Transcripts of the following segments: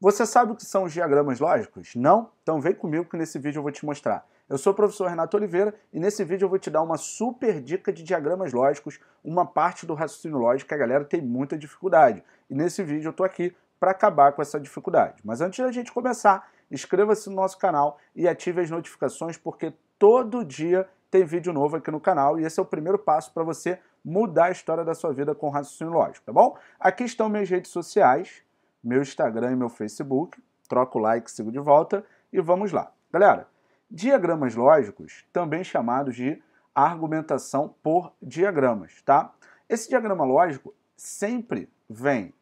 Você sabe o que são os diagramas lógicos? Não? Então vem comigo que nesse vídeo eu vou te mostrar. Eu sou o professor Renato Oliveira e nesse vídeo eu vou te dar uma super dica de diagramas lógicos, uma parte do raciocínio lógico que a galera tem muita dificuldade. E nesse vídeo eu estou aqui para acabar com essa dificuldade. Mas antes da gente começar, inscreva-se no nosso canal e ative as notificações porque todo dia tem vídeo novo aqui no canal e esse é o primeiro passo para você mudar a história da sua vida com raciocínio lógico, tá bom? Aqui estão minhas redes sociais, meu Instagram e meu Facebook. Troca o like, sigo de volta e vamos lá. Galera, diagramas lógicos, também chamados de argumentação por diagramas, tá? Esse diagrama lógico sempre vem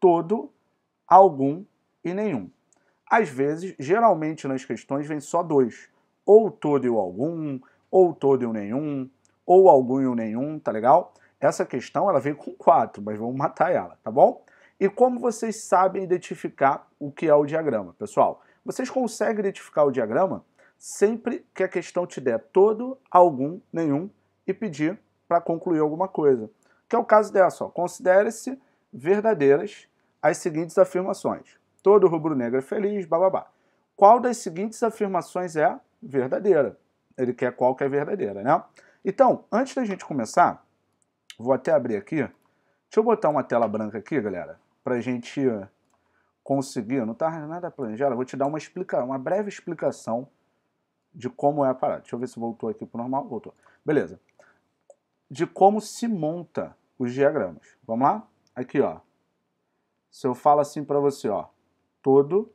todo, algum e nenhum. Às vezes, geralmente nas questões, vem só dois. Ou todo e o algum, ou todo e o nenhum, ou algum e o nenhum, tá legal? Essa questão ela vem com quatro, mas vamos matar ela, tá bom? E como vocês sabem identificar o que é o diagrama, pessoal? Vocês conseguem identificar o diagrama sempre que a questão te der todo, algum, nenhum e pedir para concluir alguma coisa. Que é o caso dessa, considere-se verdadeiras as seguintes afirmações. Todo rubro-negro é feliz, bababá. Qual das seguintes afirmações é verdadeira? Ele quer qual que é verdadeira, né? Então, antes da gente começar, vou até abrir aqui. Deixa eu botar uma tela branca aqui, galera, para a gente conseguir, não está nada planejado, vou te dar uma, explica uma breve explicação de como é a parada. Deixa eu ver se voltou aqui para o normal. Voltou. Beleza. De como se monta os diagramas. Vamos lá? Aqui, ó. Se eu falo assim para você, ó. Todo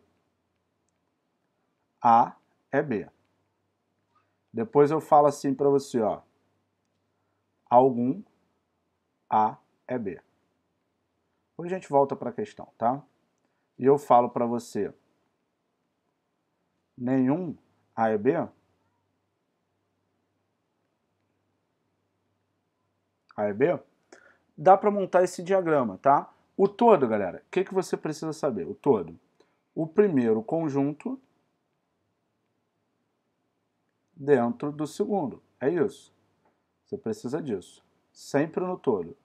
A é B. Depois eu falo assim para você, ó. Algum A é B. Depois a gente volta para a questão, tá? E eu falo para você, nenhum A e B, A e B, dá para montar esse diagrama, tá? O todo, galera, o que, que você precisa saber? O todo. O primeiro conjunto dentro do segundo. É isso. Você precisa disso. Sempre no todo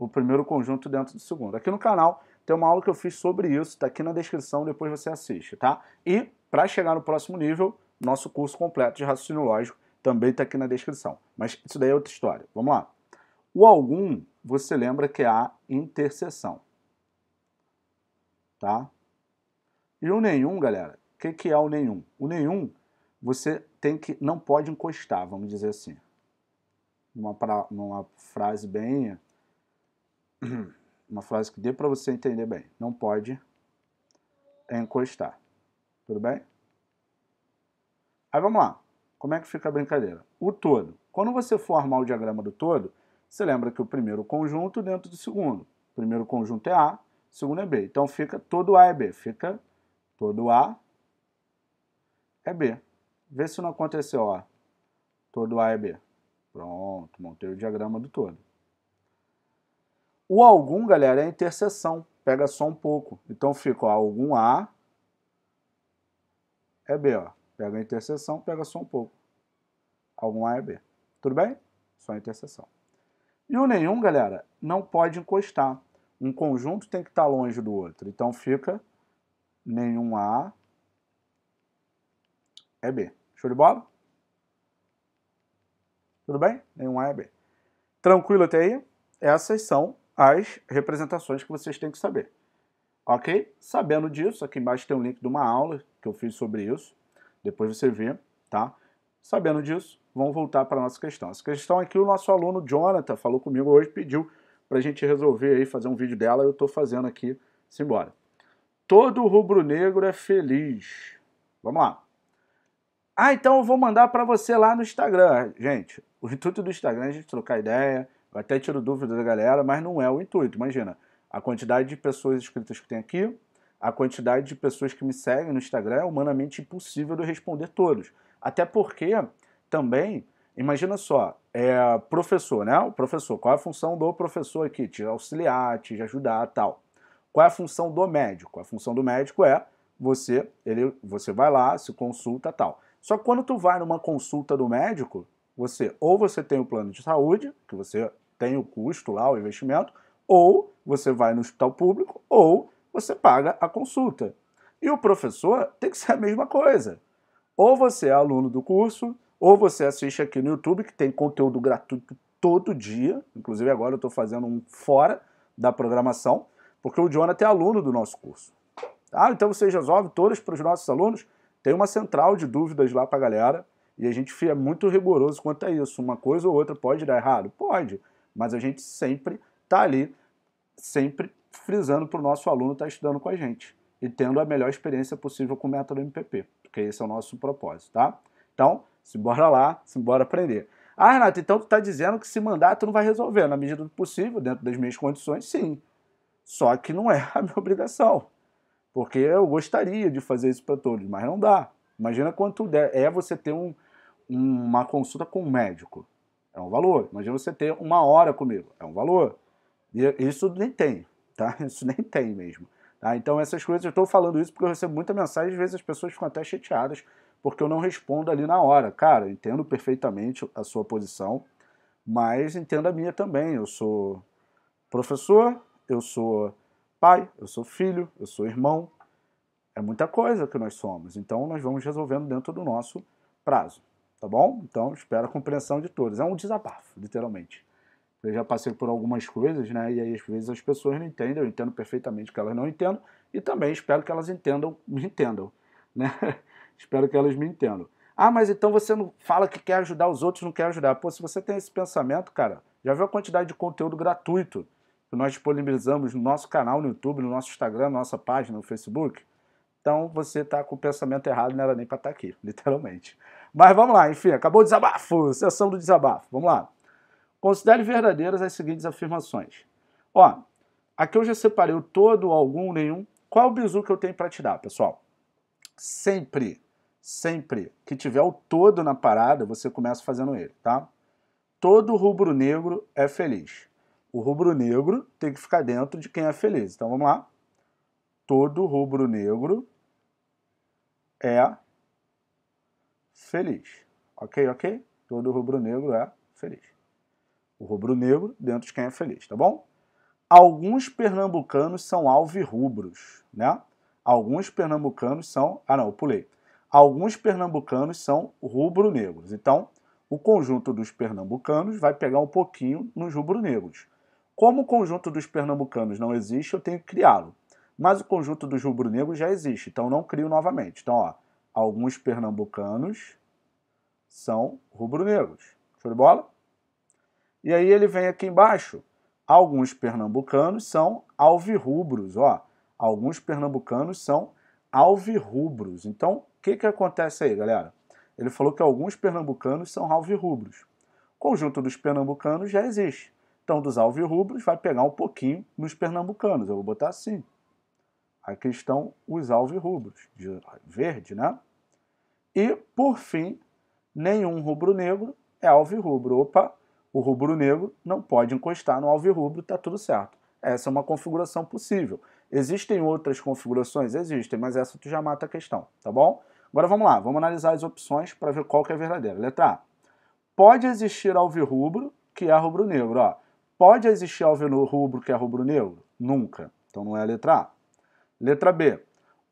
o primeiro conjunto dentro do segundo. Aqui no canal tem uma aula que eu fiz sobre isso, está aqui na descrição, depois você assiste, tá? E para chegar no próximo nível, nosso curso completo de raciocínio lógico também está aqui na descrição. Mas isso daí é outra história. Vamos lá. O algum, você lembra que é a interseção. Tá? E o nenhum, galera, o que, que é o nenhum? O nenhum, você tem que não pode encostar, vamos dizer assim. Uma, pra, uma frase bem Uhum. uma frase que dê para você entender bem. Não pode encostar. Tudo bem? Aí vamos lá. Como é que fica a brincadeira? O todo. Quando você for armar o diagrama do todo, você lembra que o primeiro conjunto dentro do segundo. O primeiro conjunto é A, o segundo é B. Então fica todo A é B. Fica todo A é B. Vê se não aconteceu, ó. Todo A é B. Pronto, montei o diagrama do todo. O algum, galera, é interseção. Pega só um pouco. Então fica ó, algum A é B. Ó. Pega a interseção, pega só um pouco. Algum A é B. Tudo bem? Só a interseção. E o nenhum, galera, não pode encostar. Um conjunto tem que estar tá longe do outro. Então fica nenhum A é B. Show de bola? Tudo bem? Nenhum A é B. Tranquilo até aí? Essas são as representações que vocês têm que saber. Ok? Sabendo disso, aqui embaixo tem um link de uma aula que eu fiz sobre isso. Depois você vê, tá? Sabendo disso, vamos voltar para a nossa questão. Essa questão aqui, é o nosso aluno Jonathan falou comigo hoje, pediu para a gente resolver aí, fazer um vídeo dela, eu estou fazendo aqui, simbora. Todo rubro-negro é feliz. Vamos lá. Ah, então eu vou mandar para você lá no Instagram. Gente, o intuito do Instagram é a gente trocar ideia, eu até tiro dúvida da galera, mas não é o intuito. Imagina, a quantidade de pessoas inscritas que tem aqui, a quantidade de pessoas que me seguem no Instagram é humanamente impossível de responder todos. Até porque, também, imagina só, é, professor, né? O professor, qual é a função do professor aqui? Te auxiliar, te ajudar tal. Qual é a função do médico? A função do médico é você, ele, você vai lá, se consulta tal. Só que quando tu vai numa consulta do médico, você ou você tem o plano de saúde, que você tem o custo lá, o investimento, ou você vai no hospital público, ou você paga a consulta. E o professor tem que ser a mesma coisa. Ou você é aluno do curso, ou você assiste aqui no YouTube, que tem conteúdo gratuito todo dia. Inclusive, agora eu estou fazendo um fora da programação, porque o Jonathan é aluno do nosso curso. ah Então, você resolve todas para os nossos alunos. Tem uma central de dúvidas lá para a galera. E a gente é muito rigoroso quanto a isso. Uma coisa ou outra pode dar errado? Pode. Mas a gente sempre está ali, sempre frisando para o nosso aluno estar tá estudando com a gente e tendo a melhor experiência possível com o método MPP, porque esse é o nosso propósito, tá? Então, se bora lá, se bora aprender. Ah, Renato, então tu está dizendo que se mandar tu não vai resolver. Na medida do possível, dentro das minhas condições, sim. Só que não é a minha obrigação. Porque eu gostaria de fazer isso para todos, mas não dá. Imagina quanto é você ter um, uma consulta com um médico. É um valor. Imagina você ter uma hora comigo. É um valor. Isso nem tem, tá? Isso nem tem mesmo. Tá? Então essas coisas, eu estou falando isso porque eu recebo muita mensagem, às vezes as pessoas ficam até chateadas porque eu não respondo ali na hora. Cara, entendo perfeitamente a sua posição, mas entendo a minha também. Eu sou professor, eu sou pai, eu sou filho, eu sou irmão. É muita coisa que nós somos. Então nós vamos resolvendo dentro do nosso prazo tá bom? Então, espero a compreensão de todos. É um desabafo, literalmente. Eu já passei por algumas coisas, né? E aí, às vezes, as pessoas não entendem. Eu entendo perfeitamente que elas não entendam. E também espero que elas entendam, me entendam, né? espero que elas me entendam. Ah, mas então você não fala que quer ajudar os outros, não quer ajudar. Pô, se você tem esse pensamento, cara, já viu a quantidade de conteúdo gratuito que nós disponibilizamos no nosso canal no YouTube, no nosso Instagram, na nossa página no Facebook? Então você está com o pensamento errado, não era nem para estar tá aqui, literalmente. Mas vamos lá, enfim, acabou o desabafo, sessão do desabafo. Vamos lá. Considere verdadeiras as seguintes afirmações. Ó, aqui eu já separei o todo, algum, nenhum. Qual é o bizu que eu tenho para tirar, pessoal? Sempre, sempre que tiver o todo na parada, você começa fazendo ele, tá? Todo rubro-negro é feliz. O rubro-negro tem que ficar dentro de quem é feliz. Então vamos lá. Todo rubro-negro é feliz. Ok, ok? Todo então, rubro-negro é feliz. O rubro-negro dentro de quem é feliz, tá bom? Alguns pernambucanos são alvirrubros, né? Alguns pernambucanos são. Ah, não, eu pulei. Alguns pernambucanos são rubro-negros. Então, o conjunto dos pernambucanos vai pegar um pouquinho nos rubro-negros. Como o conjunto dos pernambucanos não existe, eu tenho que criá-lo. Mas o conjunto dos rubro-negros já existe, então não crio novamente. Então, ó, alguns pernambucanos são rubro-negros. Show de bola? E aí ele vem aqui embaixo. Alguns pernambucanos são alvirrubros, ó. Alguns pernambucanos são alvirrubros. Então, o que, que acontece aí, galera? Ele falou que alguns pernambucanos são alvirrubros. O conjunto dos pernambucanos já existe. Então, dos alvirrubros vai pegar um pouquinho nos pernambucanos. Eu vou botar assim. Aqui estão os alvirrubros, de verde, né? E, por fim, nenhum rubro-negro é alvirrubro. Opa, o rubro-negro não pode encostar no alvirrubro, tá tudo certo. Essa é uma configuração possível. Existem outras configurações? Existem, mas essa tu já mata a questão, tá bom? Agora vamos lá, vamos analisar as opções para ver qual que é verdadeira. Letra A. Pode existir alvirrubro que é rubro-negro, ó. Pode existir alvirrubro que é rubro-negro? Nunca. Então não é a letra A. Letra B.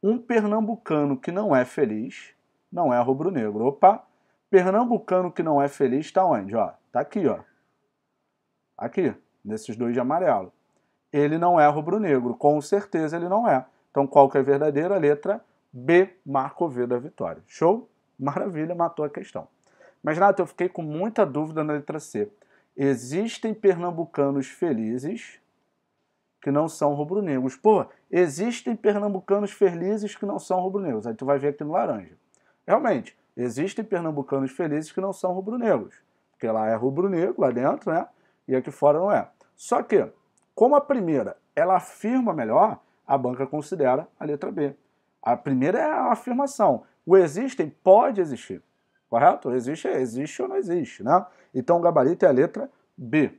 Um pernambucano que não é feliz não é rubro-negro. Opa! Pernambucano que não é feliz está onde? Ó, tá aqui, ó. Aqui, nesses dois de amarelo. Ele não é rubro-negro, com certeza ele não é. Então qual que é a verdadeira letra? B, Marco V da vitória. Show? Maravilha, matou a questão. Mas Nath, eu fiquei com muita dúvida na letra C. Existem pernambucanos felizes que não são rubro-negros. Pô, Existem pernambucanos felizes que não são rubro-negros. Aí tu vai ver aqui no laranja. Realmente, existem pernambucanos felizes que não são rubro-negros. Porque lá é rubro-negro, lá dentro, né? E aqui fora não é. Só que, como a primeira ela afirma melhor, a banca considera a letra B. A primeira é a afirmação. O existem pode existir. Correto? Existe existe ou não existe, né? Então o gabarito é a letra B.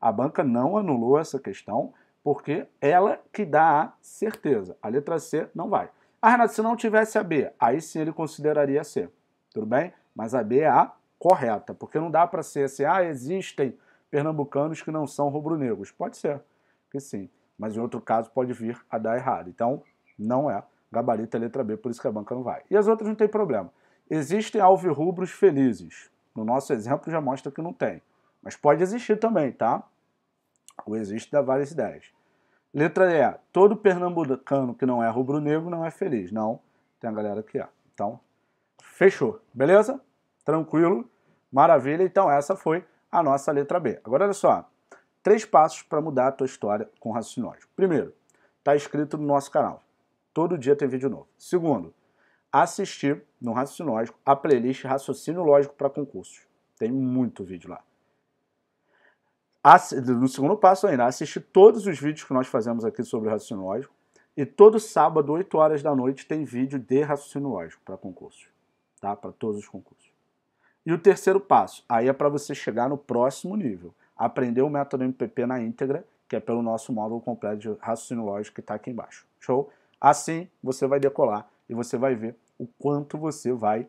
A banca não anulou essa questão, porque ela que dá a certeza. A letra C não vai. Ah, Renato, se não tivesse a B, aí sim ele consideraria a C. Tudo bem? Mas a B é a correta, porque não dá para ser assim, ah, existem pernambucanos que não são rubro-negros. Pode ser que sim, mas em outro caso pode vir a dar errado. Então, não é gabarito é letra B, por isso que a banca não vai. E as outras não tem problema. Existem alvirrubros felizes. No nosso exemplo já mostra que não tem. Mas pode existir também, tá? O existe dá várias ideias. Letra E. Todo pernambucano que não é rubro-negro não é feliz. Não, tem a galera que é. Então, fechou. Beleza? Tranquilo? Maravilha. Então, essa foi a nossa letra B. Agora, olha só. Três passos para mudar a tua história com raciocínio lógico. Primeiro, está inscrito no nosso canal. Todo dia tem vídeo novo. Segundo, assistir no Raciocínio Lógico a playlist Raciocínio Lógico para concursos. Tem muito vídeo lá no segundo passo ainda, assiste todos os vídeos que nós fazemos aqui sobre raciocínio lógico. E todo sábado, 8 horas da noite, tem vídeo de raciocínio lógico para concursos. Tá? Para todos os concursos. E o terceiro passo, aí é para você chegar no próximo nível. Aprender o método MPP na íntegra, que é pelo nosso módulo completo de raciocínio lógico que está aqui embaixo. Show? Assim, você vai decolar e você vai ver o quanto você vai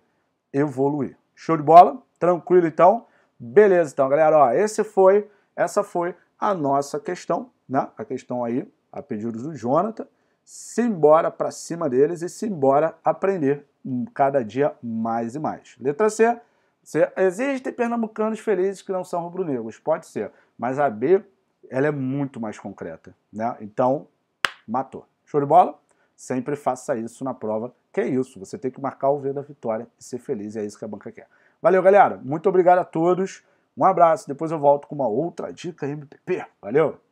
evoluir. Show de bola? Tranquilo, então? Beleza, então, galera. Ó, esse foi essa foi a nossa questão, né? a questão aí, a pedido do Jonathan, se embora para cima deles e se embora aprender cada dia mais e mais. Letra C, C existem pernambucanos felizes que não são rubro-negros, pode ser, mas a B ela é muito mais concreta, né? Então, matou. Show de bola? Sempre faça isso na prova, que é isso, você tem que marcar o V da vitória e ser feliz, e é isso que a banca quer. Valeu, galera. Muito obrigado a todos. Um abraço, depois eu volto com uma outra dica MPP. Valeu!